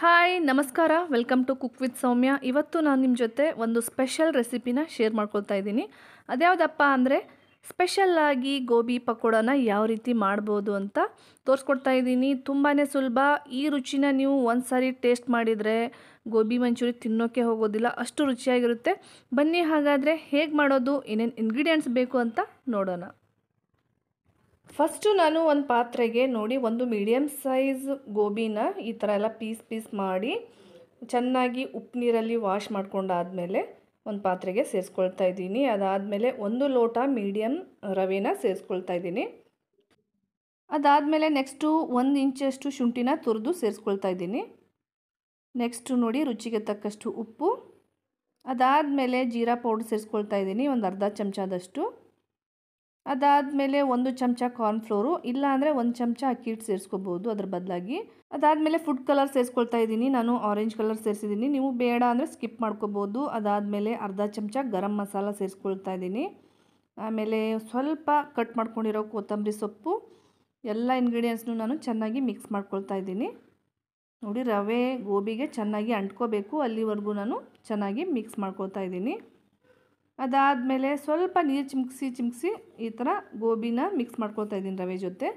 hi ನಮಸ್ಕಾರ welcome to cook with Soumya ಇವತ್ತು ನಾನು ನಿಮ್ಮ ಜೊತೆ ಒಂದು ಸ್ಪೆಷಲ್ ರೆಸಿಪಿನ ಶೇರ್ ಮಾಡ್ಕೊಳ್ತಾ ಇದ್ದೀನಿ ಅದ್ಯಾವುದಪ್ಪ ಅಂದರೆ ಸ್ಪೆಷಲ್ಲಾಗಿ ಗೋಬಿ ಪಕೋಡನ ಯಾವ ರೀತಿ ಮಾಡ್ಬೋದು ಅಂತ ತೋರಿಸ್ಕೊಡ್ತಾ ಇದ್ದೀನಿ ತುಂಬಾ ಸುಲಭ ಈ ರುಚಿನ ನೀವು ಒಂದು ಸಾರಿ ಟೇಸ್ಟ್ ಮಾಡಿದರೆ ಗೋಬಿ ಮಂಚೂರಿ ತಿನ್ನೋಕೆ ಹೋಗೋದಿಲ್ಲ ಅಷ್ಟು ರುಚಿಯಾಗಿರುತ್ತೆ ಬನ್ನಿ ಹಾಗಾದರೆ ಹೇಗೆ ಮಾಡೋದು ಏನೇನು ಇಂಗ್ರೀಡಿಯೆಂಟ್ಸ್ ಬೇಕು ಅಂತ ನೋಡೋಣ ಫಸ್ಟು ನಾನು ಒಂದು ಪಾತ್ರೆಗೆ ನೋಡಿ ಒಂದು ಮೀಡಿಯಮ್ ಸೈಜ್ ಗೋಬಿನ ಈ ಥರ ಎಲ್ಲ ಪೀಸ್ ಪೀಸ್ ಮಾಡಿ ಚೆನ್ನಾಗಿ ಉಪ್ಪು ನೀರಲ್ಲಿ ವಾಶ್ ಮಾಡ್ಕೊಂಡಾದಮೇಲೆ ಒಂದು ಪಾತ್ರೆಗೆ ಸೇರಿಸ್ಕೊಳ್ತಾ ಇದ್ದೀನಿ ಅದಾದಮೇಲೆ ಒಂದು ಲೋಟ ಮೀಡಿಯಮ್ ರವೆನ ಸೇರಿಸ್ಕೊಳ್ತಾ ಇದ್ದೀನಿ ಅದಾದಮೇಲೆ ನೆಕ್ಸ್ಟು ಒಂದು ಇಂಚಷ್ಟು ಶುಂಠಿನ ತುರಿದು ಸೇರಿಸ್ಕೊಳ್ತಾ ಇದ್ದೀನಿ ನೆಕ್ಸ್ಟು ನೋಡಿ ರುಚಿಗೆ ತಕ್ಕಷ್ಟು ಉಪ್ಪು ಅದಾದಮೇಲೆ ಜೀರಾ ಪೌಡ್ರ್ ಸೇರಿಸ್ಕೊಳ್ತಾ ಇದ್ದೀನಿ ಒಂದು ಅರ್ಧ ಚಮಚದಷ್ಟು ಅದಾದಮೇಲೆ ಒಂದು ಚಮಚ ಕಾರ್ನ್ಫ್ಲೋರು ಅಂದರೆ ಒಂದು ಚಮಚ ಅಕ್ಕಿ ಹಿಟ್ಟು ಸೇರಿಸ್ಕೋಬೋದು ಅದ್ರ ಬದಲಾಗಿ ಅದಾದಮೇಲೆ ಫುಡ್ ಕಲರ್ ಸೇರಿಸ್ಕೊಳ್ತಾ ಇದ್ದೀನಿ ನಾನು ಆರೆಂಜ್ ಕಲರ್ ಸೇರಿಸಿದ್ದೀನಿ ನೀವು ಬೇಡ ಅಂದರೆ ಸ್ಕಿಪ್ ಮಾಡ್ಕೋಬೋದು ಅದಾದಮೇಲೆ ಅರ್ಧ ಚಮಚ ಗರಂ ಮಸಾಲ ಸೇರಿಸ್ಕೊಳ್ತಾ ಇದ್ದೀನಿ ಆಮೇಲೆ ಸ್ವಲ್ಪ ಕಟ್ ಮಾಡ್ಕೊಂಡಿರೋ ಕೊತ್ತಂಬರಿ ಸೊಪ್ಪು ಎಲ್ಲ ಇಂಗ್ರೀಡಿಯೆಂಟ್ಸ್ನು ನಾನು ಚೆನ್ನಾಗಿ ಮಿಕ್ಸ್ ಮಾಡ್ಕೊಳ್ತಾ ಇದ್ದೀನಿ ನೋಡಿ ರವೆ ಗೋಬಿಗೆ ಚೆನ್ನಾಗಿ ಅಂಟ್ಕೋಬೇಕು ಅಲ್ಲಿವರೆಗೂ ನಾನು ಚೆನ್ನಾಗಿ ಮಿಕ್ಸ್ ಮಾಡ್ಕೊಳ್ತಾ ಇದ್ದೀನಿ ಅದಾದಮೇಲೆ ಸ್ವಲ್ಪ ನೀರು ಚಿಮ್ಕಿಸಿ ಚಿಮ್ಕಿಸಿ ಈ ಥರ ಗೋಬಿನ ಮಿಕ್ಸ್ ಮಾಡ್ಕೊಳ್ತಾ ಇದ್ದೀನಿ ರವೆ ಜೊತೆ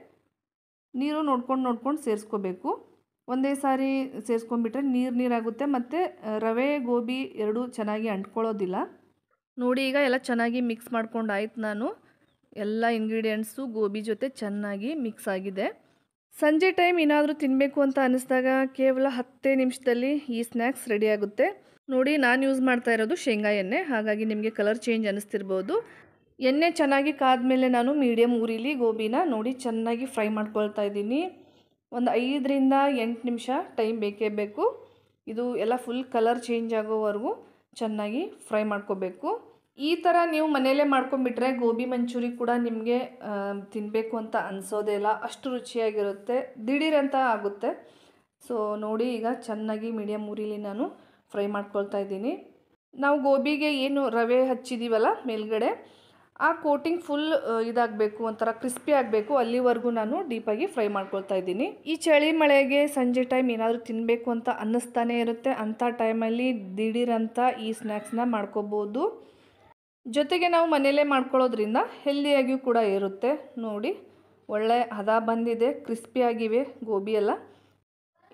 ನೀರು ನೋಡ್ಕೊಂಡು ನೋಡ್ಕೊಂಡು ಸೇರಿಸ್ಕೋಬೇಕು ಒಂದೇ ಸಾರಿ ಸೇರಿಸ್ಕೊಂಡ್ಬಿಟ್ರೆ ನೀರು ನೀರಾಗುತ್ತೆ ಮತ್ತು ರವೆ ಗೋಬಿ ಎರಡೂ ಚೆನ್ನಾಗಿ ಅಂಟ್ಕೊಳ್ಳೋದಿಲ್ಲ ನೋಡಿ ಈಗ ಎಲ್ಲ ಚೆನ್ನಾಗಿ ಮಿಕ್ಸ್ ಮಾಡ್ಕೊಂಡು ಆಯ್ತು ನಾನು ಎಲ್ಲ ಇಂಗ್ರೀಡಿಯೆಂಟ್ಸು ಗೋಬಿ ಜೊತೆ ಚೆನ್ನಾಗಿ ಮಿಕ್ಸ್ ಆಗಿದೆ ಸಂಜೆ ಟೈಮ್ ಏನಾದರೂ ತಿನ್ನಬೇಕು ಅಂತ ಅನ್ನಿಸಿದಾಗ ಕೇವಲ ಹತ್ತೇ ನಿಮಿಷದಲ್ಲಿ ಈ ಸ್ನ್ಯಾಕ್ಸ್ ರೆಡಿಯಾಗುತ್ತೆ ನೋಡಿ ನಾನು ಯೂಸ್ ಮಾಡ್ತಾ ಇರೋದು ಶೇಂಗಾ ಎಣ್ಣೆ ಹಾಗಾಗಿ ನಿಮಗೆ ಕಲರ್ ಚೇಂಜ್ ಅನ್ನಿಸ್ತಿರ್ಬೋದು ಎಣ್ಣೆ ಚೆನ್ನಾಗಿ ಕಾದ ಮೇಲೆ ನಾನು ಮೀಡಿಯಮ್ ಊರಿಲಿ ಗೋಬಿನ ನೋಡಿ ಚೆನ್ನಾಗಿ ಫ್ರೈ ಮಾಡ್ಕೊಳ್ತಾ ಇದ್ದೀನಿ ಒಂದು ಐದರಿಂದ ಎಂಟು ನಿಮಿಷ ಟೈಮ್ ಬೇಕೇ ಬೇಕು ಇದು ಎಲ್ಲ ಫುಲ್ ಕಲರ್ ಚೇಂಜ್ ಆಗೋವರೆಗೂ ಚೆನ್ನಾಗಿ ಫ್ರೈ ಮಾಡ್ಕೋಬೇಕು ಈ ಥರ ನೀವು ಮನೆಯಲ್ಲೇ ಮಾಡ್ಕೊಂಬಿಟ್ರೆ ಗೋಬಿ ಮಂಚೂರಿ ಕೂಡ ನಿಮಗೆ ತಿನ್ನಬೇಕು ಅಂತ ಅನಿಸೋದೇ ಇಲ್ಲ ಅಷ್ಟು ರುಚಿಯಾಗಿರುತ್ತೆ ದಿಢೀರಂತ ಆಗುತ್ತೆ ಸೊ ನೋಡಿ ಈಗ ಚೆನ್ನಾಗಿ ಮೀಡಿಯಮ್ ಊರಿಲಿ ನಾನು ಫ್ರೈ ಮಾಡ್ಕೊಳ್ತಾ ಇದ್ದೀನಿ ನಾವು ಗೋಬಿಗೆ ಏನು ರವೆ ಹಚ್ಚಿದ್ದೀವಲ್ಲ ಮೇಲ್ಗಡೆ ಆ ಕೋಟಿಂಗ್ ಫುಲ್ ಇದಾಗಬೇಕು ಒಂಥರ ಕ್ರಿಸ್ಪಿ ಆಗಬೇಕು ಅಲ್ಲಿವರೆಗೂ ನಾನು ಡೀಪಾಗಿ ಫ್ರೈ ಮಾಡ್ಕೊಳ್ತಾ ಇದ್ದೀನಿ ಈ ಚಳಿ ಮಳೆಗೆ ಸಂಜೆ ಟೈಮ್ ಏನಾದರೂ ತಿನ್ನಬೇಕು ಅಂತ ಅನ್ನಿಸ್ತಾನೆ ಇರುತ್ತೆ ಅಂಥ ಟೈಮಲ್ಲಿ ದಿಢೀರಂಥ ಈ ಸ್ನ್ಯಾಕ್ಸ್ನ ಮಾಡ್ಕೋಬೋದು ಜೊತೆಗೆ ನಾವು ಮನೆಯಲ್ಲೇ ಮಾಡ್ಕೊಳ್ಳೋದ್ರಿಂದ ಹೆಲ್ದಿಯಾಗಿಯೂ ಕೂಡ ಇರುತ್ತೆ ನೋಡಿ ಒಳ್ಳೆ ಹದ ಬಂದಿದೆ ಕ್ರಿಸ್ಪಿಯಾಗಿವೆ ಗೋಬಿ ಎಲ್ಲ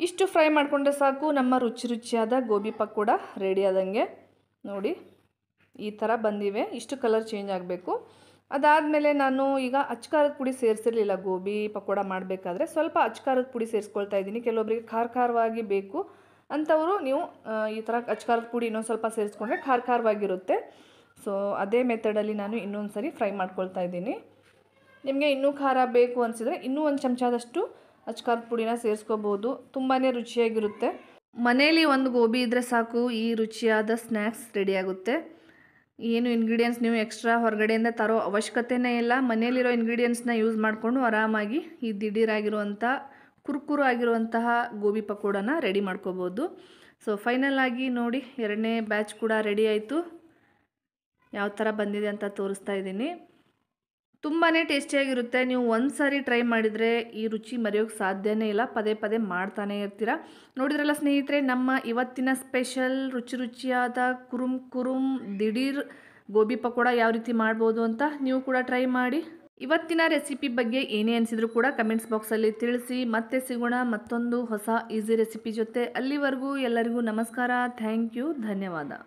ಇಷ್ಟು ಫ್ರೈ ಮಾಡಿಕೊಂಡ್ರೆ ಸಾಕು ನಮ್ಮ ರುಚಿ ರುಚಿಯಾದ ಗೋಬಿ ಪಕೋಡ ರೆಡಿ ಆದಂಗೆ ನೋಡಿ ಈ ಥರ ಬಂದಿವೆ ಇಷ್ಟು ಕಲರ್ ಚೇಂಜ್ ಆಗಬೇಕು ಅದಾದಮೇಲೆ ನಾನು ಈಗ ಅಚ್ಕಾರದ ಪುಡಿ ಸೇರಿಸಿರಲಿಲ್ಲ ಗೋಬಿ ಪಕೋಡ ಮಾಡಬೇಕಾದ್ರೆ ಸ್ವಲ್ಪ ಅಚ್ಕಾರದ ಪುಡಿ ಸೇರಿಸ್ಕೊಳ್ತಾ ಇದ್ದೀನಿ ಕೆಲವೊಬ್ಬರಿಗೆ ಖಾರ ಖಾರವಾಗಿ ಬೇಕು ಅಂಥವರು ನೀವು ಈ ಥರ ಅಚ್ಕಾರದ ಪುಡಿ ಇನ್ನೊಂದು ಸ್ವಲ್ಪ ಸೇರಿಸ್ಕೊಂಡ್ರೆ ಖಾರ ಖಾರವಾಗಿರುತ್ತೆ ಸೊ ಅದೇ ಮೆಥಡಲ್ಲಿ ನಾನು ಇನ್ನೊಂದು ಸರಿ ಫ್ರೈ ಮಾಡ್ಕೊಳ್ತಾ ಇದ್ದೀನಿ ನಿಮಗೆ ಇನ್ನೂ ಖಾರ ಬೇಕು ಅನಿಸಿದ್ರೆ ಇನ್ನೂ ಒಂದು ಚಮಚದಷ್ಟು ಅಚ್ಕಾರದ ಪುಡಿನ ಸೇರಿಸ್ಕೋಬೋದು ತುಂಬಾ ರುಚಿಯಾಗಿರುತ್ತೆ ಮನೇಲಿ ಒಂದು ಗೋಬಿ ಇದ್ದರೆ ಸಾಕು ಈ ರುಚಿಯಾದ ಸ್ನ್ಯಾಕ್ಸ್ ರೆಡಿಯಾಗುತ್ತೆ ಏನು ಇನ್ಗ್ರೀಡಿಯೆಂಟ್ಸ್ ನೀವು ಎಕ್ಸ್ಟ್ರಾ ಹೊರಗಡೆಯಿಂದ ತರೋ ಅವಶ್ಯಕತೆಯೇ ಇಲ್ಲ ಮನೆಯಲ್ಲಿರೋ ಇಂಗ್ರೀಡಿಯೆಂಟ್ಸ್ನ ಯೂಸ್ ಮಾಡಿಕೊಂಡು ಆರಾಮಾಗಿ ಈ ದಿಢೀರಾಗಿರುವಂಥ ಕುರ್ಕುರು ಆಗಿರುವಂತಹ ಗೋಬಿ ಪಕೋಡನ ರೆಡಿ ಮಾಡ್ಕೋಬೋದು ಸೊ ಫೈನಲ್ ಆಗಿ ನೋಡಿ ಎರಡನೇ ಬ್ಯಾಚ್ ಕೂಡ ರೆಡಿ ಆಯಿತು ಯಾವ ಥರ ಬಂದಿದೆ ಅಂತ ತೋರಿಸ್ತಾ ಇದ್ದೀನಿ ತುಂಬಾ ಟೇಸ್ಟಿಯಾಗಿರುತ್ತೆ ನೀವು ಒಂದು ಸಾರಿ ಟ್ರೈ ಮಾಡಿದರೆ ಈ ರುಚಿ ಮರೆಯೋಕ್ಕೆ ಸಾಧ್ಯವೇ ಇಲ್ಲ ಪದೇ ಪದೇ ಮಾಡ್ತಾನೆ ಇರ್ತೀರ ನೋಡಿದ್ರಲ್ಲ ಸ್ನೇಹಿತರೆ ನಮ್ಮ ಇವತ್ತಿನ ಸ್ಪೆಷಲ್ ರುಚಿ ರುಚಿಯಾದ ಕುರುಮ್ ಕುರುಮ್ ದಿಢೀರ್ ಗೋಬಿ ಪಕೋಡ ಯಾವ ರೀತಿ ಮಾಡ್ಬೋದು ಅಂತ ನೀವು ಕೂಡ ಟ್ರೈ ಮಾಡಿ ಇವತ್ತಿನ ರೆಸಿಪಿ ಬಗ್ಗೆ ಏನೇ ಅನಿಸಿದ್ರು ಕೂಡ ಕಮೆಂಟ್ಸ್ ಬಾಕ್ಸಲ್ಲಿ ತಿಳಿಸಿ ಮತ್ತೆ ಸಿಗೋಣ ಮತ್ತೊಂದು ಹೊಸ ಈಸಿ ರೆಸಿಪಿ ಜೊತೆ ಅಲ್ಲಿವರೆಗೂ ಎಲ್ಲರಿಗೂ ನಮಸ್ಕಾರ ಥ್ಯಾಂಕ್ ಯು ಧನ್ಯವಾದ